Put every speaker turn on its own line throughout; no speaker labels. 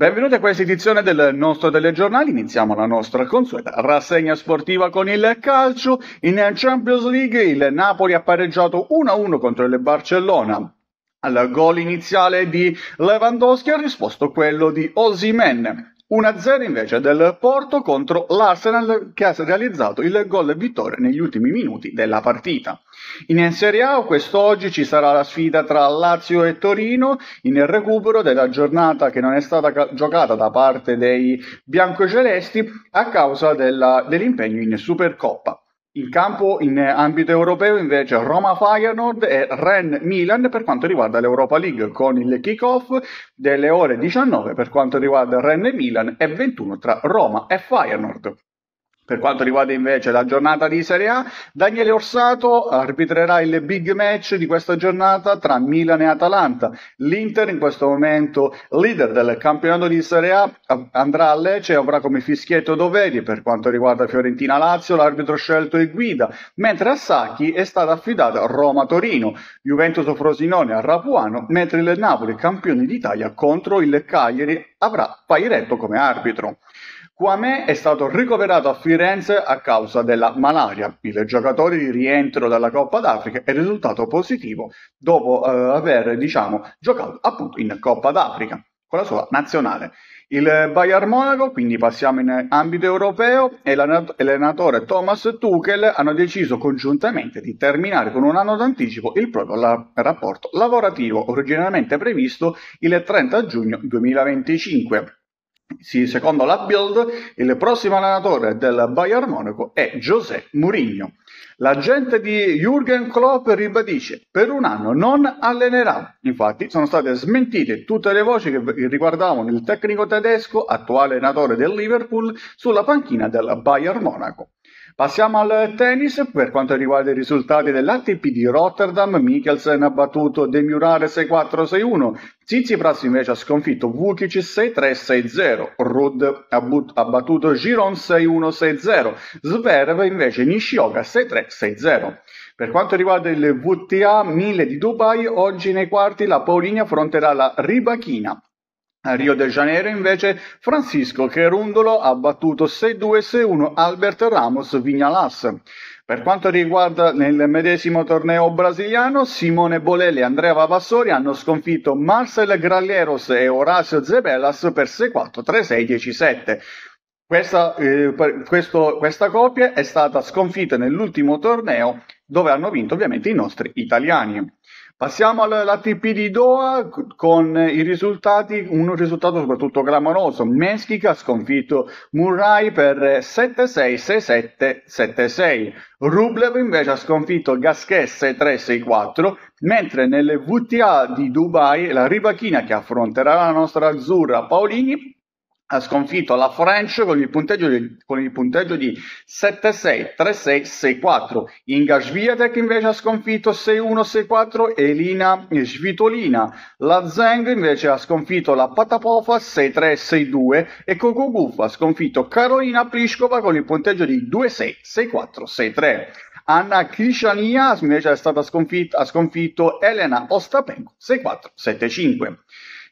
Benvenuti a questa edizione del nostro telegiornale, iniziamo la nostra consueta rassegna sportiva con il calcio. In Champions League il Napoli ha pareggiato 1-1 contro il Barcellona. Al gol iniziale di Lewandowski ha risposto quello di Osimen. 1-0 invece del Porto contro l'Arsenal che ha realizzato il gol vittoria negli ultimi minuti della partita. In Serie A quest'oggi ci sarà la sfida tra Lazio e Torino in recupero della giornata che non è stata ca- giocata da parte dei biancocelesti a causa della, dell'impegno in Supercoppa. Il campo in ambito europeo invece Roma Feyenoord e Ren Milan per quanto riguarda l'Europa League con il kick-off delle ore 19 per quanto riguarda Ren e Milan e 21 tra Roma e Feyenoord. Per quanto riguarda invece la giornata di Serie A, Daniele Orsato arbitrerà il big match di questa giornata tra Milan e Atalanta. L'Inter, in questo momento leader del campionato di Serie A, andrà a Lecce e avrà come fischietto Doveri. Per quanto riguarda Fiorentina-Lazio, l'arbitro scelto è Guida, mentre a Sacchi è stata affidata Roma-Torino, Juventus-Frosinone a Rapuano, mentre il Napoli, campione d'Italia contro il Cagliari, avrà Pairetto come arbitro. Kwame è stato ricoverato a Firenze a causa della malaria. Il giocatore di rientro dalla Coppa d'Africa è risultato positivo dopo eh, aver diciamo, giocato appunto in Coppa d'Africa con la sua nazionale. Il Bayern Monaco, quindi passiamo in ambito europeo, e l'allenatore Thomas Tuchel hanno deciso congiuntamente di terminare con un anno d'anticipo il proprio la- rapporto lavorativo originariamente previsto il 30 giugno 2025 sì, secondo la Build, il prossimo allenatore del Bayern Monaco è José Mourinho. L'agente di Jürgen Klopp ribadisce per un anno non allenerà. Infatti sono state smentite tutte le voci che riguardavano il tecnico tedesco, attuale allenatore del Liverpool, sulla panchina del Bayern Monaco. Passiamo al tennis, per quanto riguarda i risultati dell'ATP di Rotterdam, Mikkelsen ha battuto Demiurare 6-4-6-1, Tsitsipras invece ha sconfitto Vukic 6-3-6-0, Rudd ha, but- ha battuto Giron 6-1-6-0, Zverev invece Nishioga 6-3-6-0. Per quanto riguarda il VTA 1000 di Dubai, oggi nei quarti la Paulini affronterà la Ribachina. A Rio de Janeiro invece Francisco Cherundolo ha battuto 6-2 6-1 Albert Ramos Vignalas. Per quanto riguarda nel medesimo torneo brasiliano, Simone Bolelli e Andrea Vavassori hanno sconfitto Marcel Gralleros e Horacio Zebellas per 6-4, 3-6, 10-7. Questa, eh, questo, questa coppia è stata sconfitta nell'ultimo torneo dove hanno vinto ovviamente i nostri italiani. Passiamo all'ATP di Doha con i risultati, un risultato soprattutto clamoroso. Meschi ha sconfitto Murray per 7-6, 6-7, 7-6. Rublev invece ha sconfitto Gasquet 6-3, 6-4, mentre nelle VTA di Dubai la ribachina che affronterà la nostra azzurra Paolini ha sconfitto la French con il punteggio di, con il punteggio di 7-6, 3-6, 6-4. Inga Sviatek invece ha sconfitto 6-1, 6-4 Elina Svitolina. La Zeng invece ha sconfitto la Patapofa 6-3, 6-2 e Coco Guff ha sconfitto Carolina Pliskova con il punteggio di 2-6, 6-4, 6-3. Anna Krishania invece è stata sconfitta, ha sconfitto Elena Ostapenko 6-4, 7-5.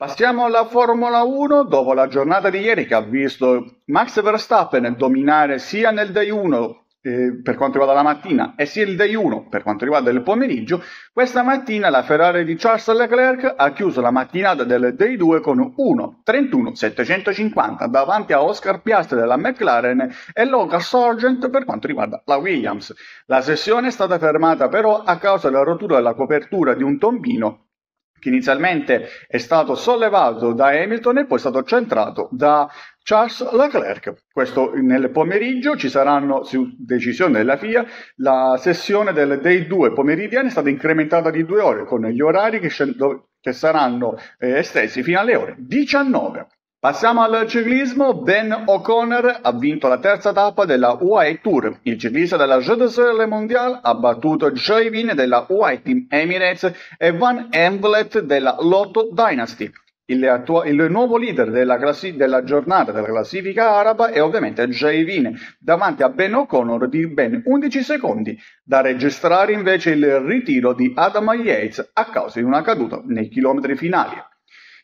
Passiamo alla Formula 1 dopo la giornata di ieri che ha visto Max Verstappen dominare sia nel day 1 eh, per quanto riguarda la mattina e sia il day 1 per quanto riguarda il pomeriggio. Questa mattina la Ferrari di Charles Leclerc ha chiuso la mattinata del day 2 con 1.31.750 davanti a Oscar Piastri della McLaren e Logan Sargent per quanto riguarda la Williams. La sessione è stata fermata però a causa della rottura della copertura di un tombino che inizialmente è stato sollevato da Hamilton e poi è stato centrato da Charles Leclerc. Questo nel pomeriggio ci saranno, su decisione della FIA, la sessione del, dei due pomeridiani è stata incrementata di due ore con gli orari che, che saranno eh, estesi fino alle ore 19. Passiamo al ciclismo, Ben O'Connor ha vinto la terza tappa della UAE Tour. Il ciclista della Jeux Mondiale ha battuto Joivin della UAE Team Emirates e Van Envelet della Lotto Dynasty. Il, attua- il, nuovo leader della, classi- della, giornata della classifica araba è ovviamente Jaivin, davanti a Ben O'Connor di ben 11 secondi. Da registrare invece il ritiro di Adam Yates a causa di una caduta nei chilometri finali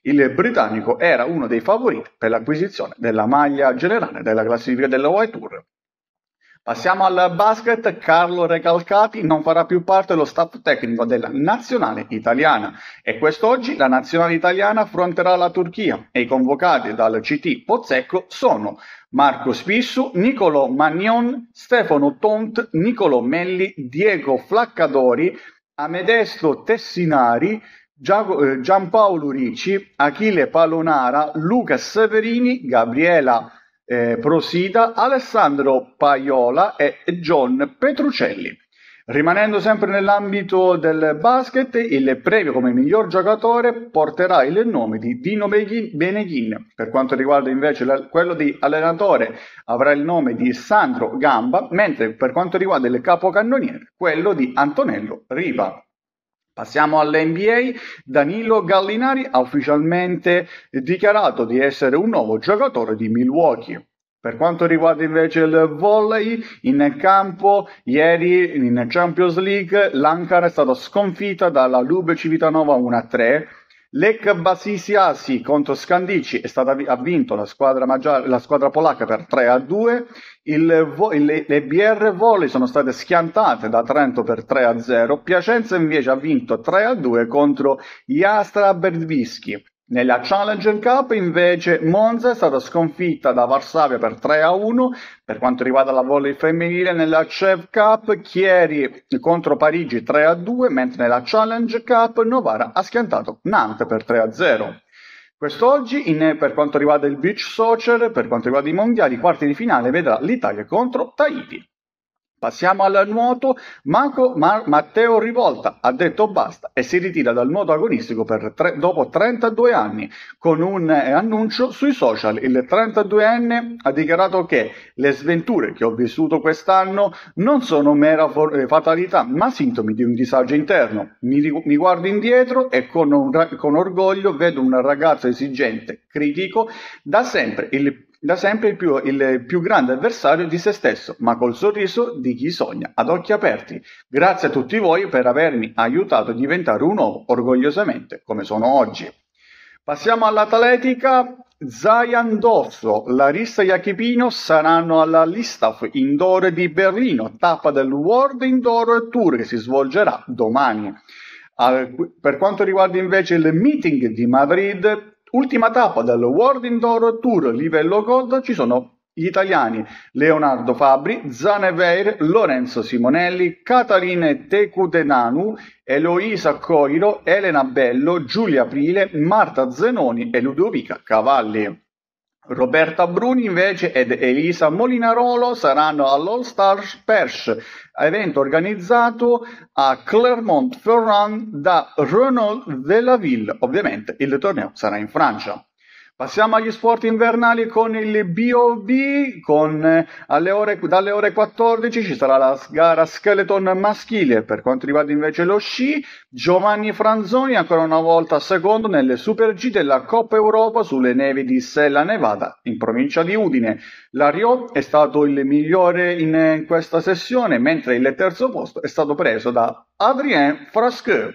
il britannico era uno dei favoriti per l'acquisizione della maglia generale della classifica della White Tour. Passiamo al basket, Carlo Recalcati non farà più parte dello staff tecnico della nazionale italiana e quest'oggi la nazionale italiana affronterà la Turchia e i convocati dal CT Pozzecco sono Marco Spissu, Nicolo Magnon, Stefano Tont, Nicolo Melli, Diego Flaccadori, Amedesto Tessinari, eh, Giampaolo Ricci, Achille Palonara, Luca Severini, Gabriela eh, Prosita, Alessandro Paiola e John Petrucelli. Rimanendo sempre nell'ambito del basket, il premio come miglior giocatore porterà il nome di Dino Beneghin. Per quanto riguarda invece quello di allenatore, avrà il nome di Sandro Gamba, mentre per quanto riguarda il capocannoniere, quello di Antonello Riva. Passiamo all'NBA. Danilo Gallinari ha ufficialmente dichiarato di essere un nuovo giocatore di Milwaukee. Per quanto riguarda invece il volley, in campo ieri in Champions League l'Ankara è stata sconfitta dalla Lube Civitanova 1-3 Lech Basisiasi contro Scandici è stata, ha vinto la squadra, maggiore, la squadra polacca per 3 a 2. Il, il, le BR Volley sono state schiantate da Trento per 3 a 0. Piacenza invece ha vinto 3 a 2 contro Jastra Berdvischi. Nella Challenger Cup invece Monza è stata sconfitta da Varsavia per 3-1 per quanto riguarda la volley femminile nella Chev Cup Chieri contro Parigi 3-2 mentre nella Challenge Cup Novara ha schiantato Nantes per 3-0. Quest'oggi in, per quanto riguarda il beach soccer, per quanto riguarda i mondiali, i quarti di finale vedrà l'Italia contro Tahiti. Passiamo al nuoto. Marco, Mar- Matteo Rivolta ha detto basta e si ritira dal nuoto agonistico tre- dopo 32 anni con un eh, annuncio sui social. Il 32enne ha dichiarato che le sventure che ho vissuto quest'anno non sono mera for- eh, fatalità, ma sintomi di un disagio interno. Mi, mi guardo indietro e con, ra- con orgoglio vedo un ragazzo esigente, critico, da sempre il da sempre più, il più grande avversario di se stesso, ma col sorriso di chi sogna ad occhi aperti. Grazie a tutti voi per avermi aiutato a diventare un uomo orgogliosamente come sono oggi. Passiamo all'atletica. Zayan Dorso, Larissa Iachipino saranno alla Listaf Indoor di Berlino, tappa del World Indoor Tour che si svolgerà domani. Per quanto riguarda invece il meeting di Madrid, Ultima tappa del World Indoor Tour livello Gold ci sono gli italiani Leonardo Fabri, Zaneveir, Lorenzo Simonelli, Catalina Tecutenanu, Eloisa Coiro, Elena Bello, Giulia Aprile, Marta Zenoni e Ludovica Cavalli. Roberta Bruni invece ed Elisa Molinarolo saranno all'All Star Persh evento organizzato a Clermont-Ferrand da Renault de la Ville. Ovviamente il torneo sarà in Francia. Passiamo agli sport invernali con il BOB, con, eh, ore, dalle ore 14 ci sarà la gara skeleton maschile, per quanto riguarda invece lo sci, Giovanni Franzoni ancora una volta secondo nelle Super G della Coppa Europa sulle nevi di Sella Nevada in provincia di Udine. L'Ario è stato il migliore in, in eh, questa sessione, mentre il terzo posto è stato preso da Adrien Frasqueux.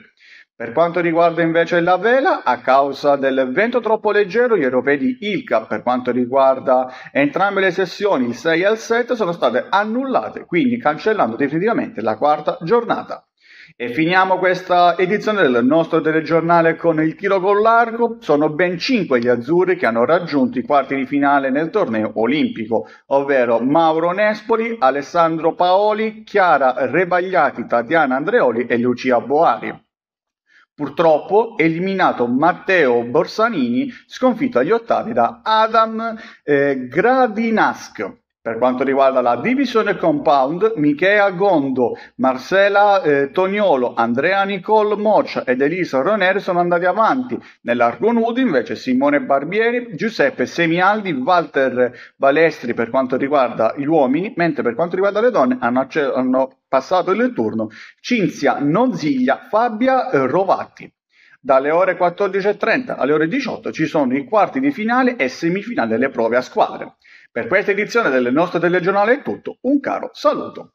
Per quanto riguarda invece la vela, a causa del vento troppo leggero, gli europei di Ilca, per quanto riguarda entrambe le sessioni, il 6 e il 7, sono state annullate, quindi cancellando definitivamente la quarta giornata. E finiamo questa edizione del nostro telegiornale con il tiro con l'arco. Sono ben 5 gli azzurri che hanno raggiunto i quarti di finale nel torneo olimpico, ovvero Mauro Nespoli, Alessandro Paoli, Chiara Rebagliati, Tatiana Andreoli e Lucia Boari. Purtroppo eliminato Matteo Borsanini, sconfitto agli ottavi da Adam eh, Gradinasco. Per quanto riguarda la divisione compound, Michea Gondo, Marcela eh, Tognolo, Andrea Nicole Moccia ed Elisa Roner sono andati avanti. Nell'Argo nudo invece Simone Barbieri, Giuseppe Semialdi, Walter Balestri per quanto riguarda gli uomini, mentre per quanto riguarda le donne hanno, acce- hanno passato il turno Cinzia Nonziglia, Fabia eh, Rovatti. Dalle ore 14.30 alle ore 18 ci sono i quarti di finale e semifinale delle prove a squadre. Per questa edizione del nostro telegiornale è tutto, un caro saluto.